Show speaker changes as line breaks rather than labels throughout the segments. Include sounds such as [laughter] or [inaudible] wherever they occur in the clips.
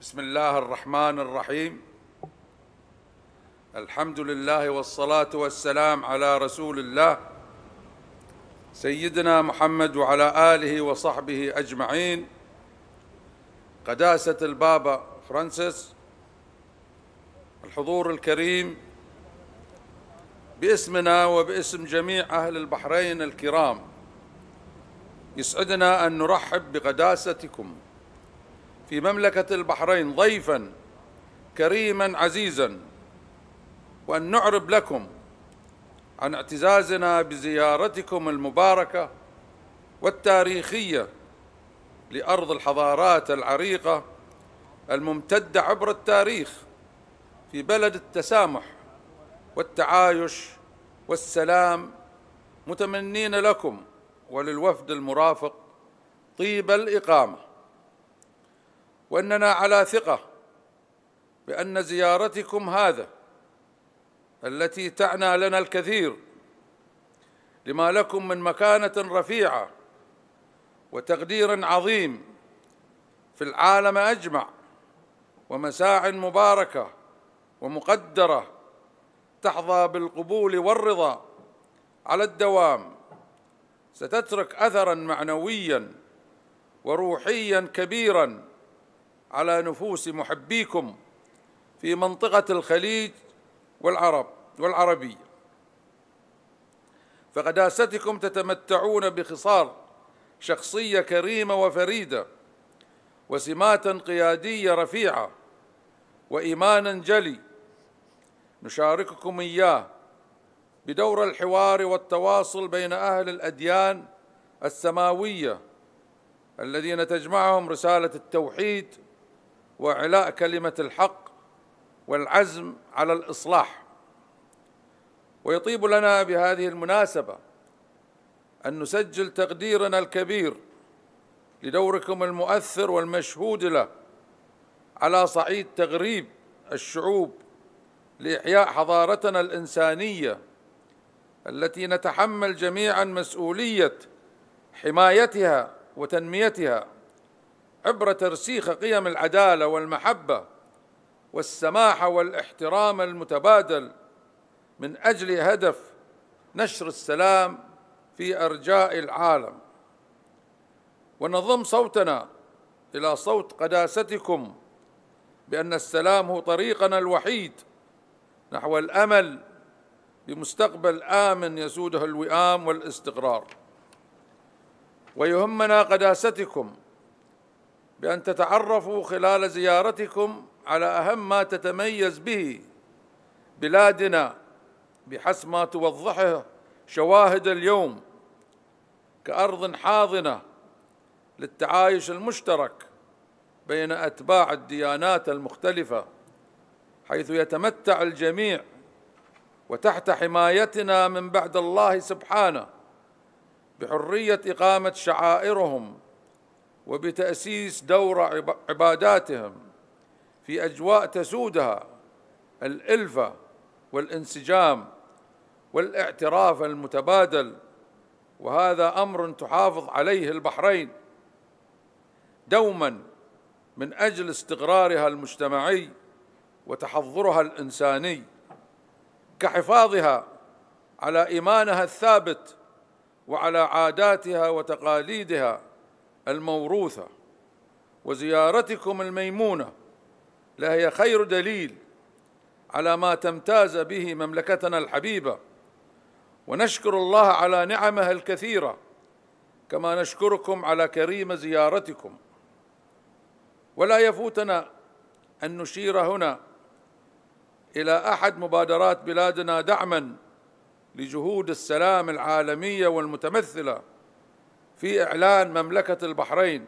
بسم الله الرحمن الرحيم الحمد لله والصلاه والسلام على رسول الله سيدنا محمد وعلى اله وصحبه اجمعين قداسه البابا فرانسيس الحضور الكريم باسمنا وباسم جميع اهل البحرين الكرام يسعدنا ان نرحب بقداستكم في مملكة البحرين ضيفا كريما عزيزا وأن نعرب لكم عن اعتزازنا بزيارتكم المباركة والتاريخية لأرض الحضارات العريقة الممتدة عبر التاريخ في بلد التسامح والتعايش والسلام متمنين لكم وللوفد المرافق طيب الإقامة واننا على ثقه بان زيارتكم هذا التي تعنى لنا الكثير لما لكم من مكانه رفيعه وتقدير عظيم في العالم اجمع ومساع مباركه ومقدره تحظى بالقبول والرضا على الدوام ستترك اثرا معنويا وروحيا كبيرا على نفوس محبيكم في منطقة الخليج والعرب والعربية فقداستكم تتمتعون بخصال شخصية كريمة وفريدة وسمات قيادية رفيعة وإيمانا جلي نشارككم إياه بدور الحوار والتواصل بين أهل الأديان السماوية الذين تجمعهم رسالة التوحيد وإعلاء كلمة الحق والعزم على الإصلاح ويطيب لنا بهذه المناسبة أن نسجل تقديرنا الكبير لدوركم المؤثر والمشهود له على صعيد تغريب الشعوب لإحياء حضارتنا الإنسانية التي نتحمل جميعا مسؤولية حمايتها وتنميتها عبر ترسيخ قيم العداله والمحبه والسماحه والاحترام المتبادل من اجل هدف نشر السلام في ارجاء العالم ونضم صوتنا الى صوت قداستكم بان السلام هو طريقنا الوحيد نحو الامل بمستقبل امن يسوده الوئام والاستقرار ويهمنا قداستكم بأن تتعرفوا خلال زيارتكم على أهم ما تتميز به بلادنا بحسب ما توضحه شواهد اليوم كأرض حاضنة للتعايش المشترك بين أتباع الديانات المختلفة حيث يتمتع الجميع وتحت حمايتنا من بعد الله سبحانه بحرية إقامة شعائرهم وبتأسيس دور عباداتهم في أجواء تسودها الألفة والانسجام والاعتراف المتبادل وهذا أمر تحافظ عليه البحرين دوما من أجل استقرارها المجتمعي وتحضرها الإنساني كحفاظها على إيمانها الثابت وعلى عاداتها وتقاليدها الموروثة وزيارتكم الميمونة لهي خير دليل على ما تمتاز به مملكتنا الحبيبة ونشكر الله على نعمها الكثيرة كما نشكركم على كريم زيارتكم ولا يفوتنا أن نشير هنا إلى أحد مبادرات بلادنا دعماً لجهود السلام العالمية والمتمثلة في إعلان مملكة البحرين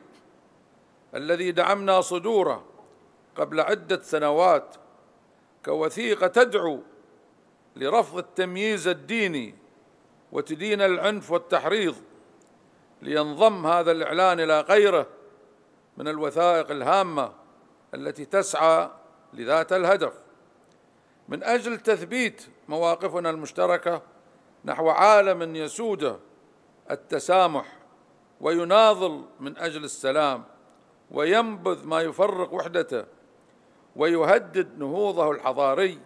الذي دعمنا صدوره قبل عدة سنوات كوثيقة تدعو لرفض التمييز الديني وتدين العنف والتحريض لينضم هذا الإعلان إلى غيره من الوثائق الهامة التي تسعى لذات الهدف من أجل تثبيت مواقفنا المشتركة نحو عالم يسوده التسامح ويناضل من اجل السلام وينبذ ما يفرق وحدته ويهدد نهوضه الحضاري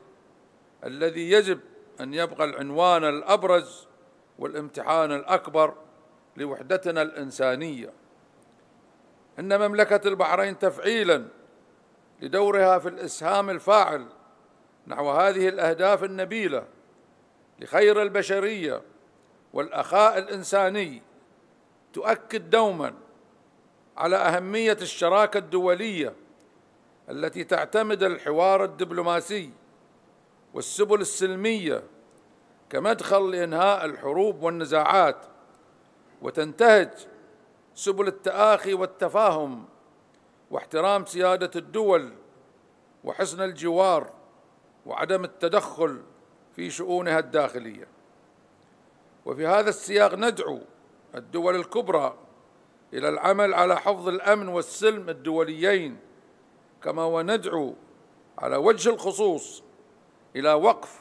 الذي يجب ان يبقى العنوان الابرز والامتحان الاكبر لوحدتنا الانسانيه ان مملكه البحرين تفعيلا لدورها في الاسهام الفاعل نحو هذه الاهداف النبيله لخير البشريه والاخاء الانساني تؤكد دوما على أهمية الشراكة الدولية التي تعتمد الحوار الدبلوماسي والسبل السلمية كمدخل لإنهاء الحروب والنزاعات وتنتهج سبل التآخي والتفاهم واحترام سيادة الدول وحسن الجوار وعدم التدخل في شؤونها الداخلية وفي هذا السياق ندعو الدول الكبرى إلى العمل على حفظ الأمن والسلم الدوليين كما وندعو على وجه الخصوص إلى وقف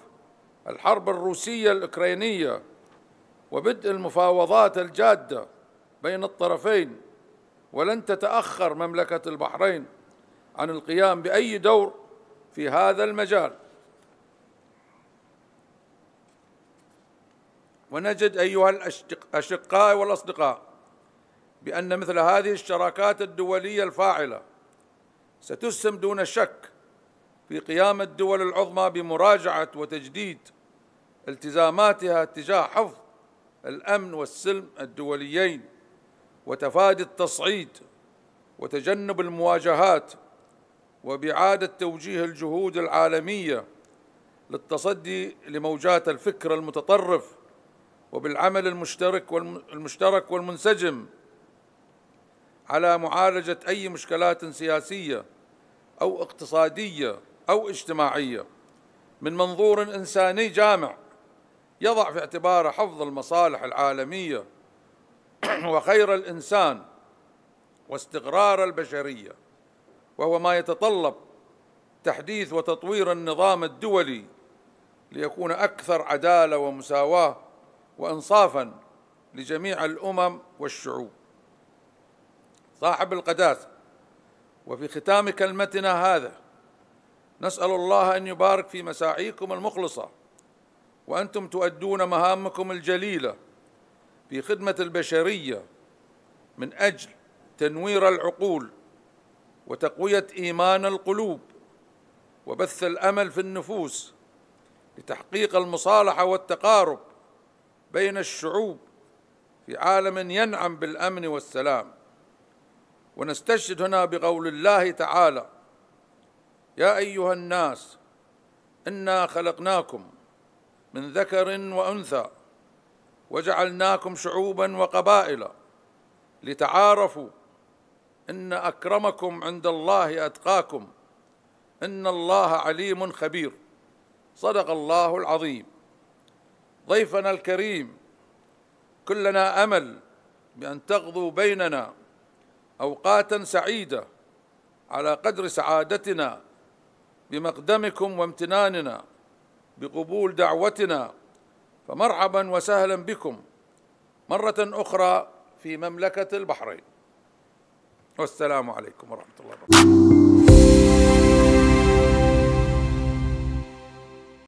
الحرب الروسية الأوكرانية وبدء المفاوضات الجادة بين الطرفين ولن تتأخر مملكة البحرين عن القيام بأي دور في هذا المجال ونجد أيها الأشقاء والأصدقاء بأن مثل هذه الشراكات الدولية الفاعلة ستسهم دون شك في قيام الدول العظمى بمراجعة وتجديد التزاماتها تجاه حفظ الأمن والسلم الدوليين وتفادي التصعيد وتجنب المواجهات وبإعادة توجيه الجهود العالمية للتصدي لموجات الفكر المتطرف وبالعمل المشترك والمشترك والمنسجم على معالجة أي مشكلات سياسية أو اقتصادية أو اجتماعية من منظور إنساني جامع يضع في اعتباره حفظ المصالح العالمية [clears throat] وخير الإنسان واستقرار البشرية وهو ما يتطلب تحديث وتطوير النظام الدولي ليكون أكثر عدالة ومساواة وإنصافا لجميع الأمم والشعوب صاحب القداسة وفي ختام كلمتنا هذا نسأل الله أن يبارك في مساعيكم المخلصة وأنتم تؤدون مهامكم الجليلة في خدمة البشرية من أجل تنوير العقول وتقوية إيمان القلوب وبث الأمل في النفوس لتحقيق المصالحة والتقارب بين الشعوب في عالم ينعم بالامن والسلام ونستشهد هنا بقول الله تعالى يا ايها الناس انا خلقناكم من ذكر وانثى وجعلناكم شعوبا وقبائل لتعارفوا ان اكرمكم عند الله اتقاكم ان الله عليم خبير صدق الله العظيم ضيفنا الكريم كلنا امل بان تقضوا بيننا اوقاتا سعيده على قدر سعادتنا بمقدمكم وامتناننا بقبول دعوتنا فمرحبا وسهلا بكم مره اخرى في مملكه البحرين والسلام عليكم ورحمه الله وبركاته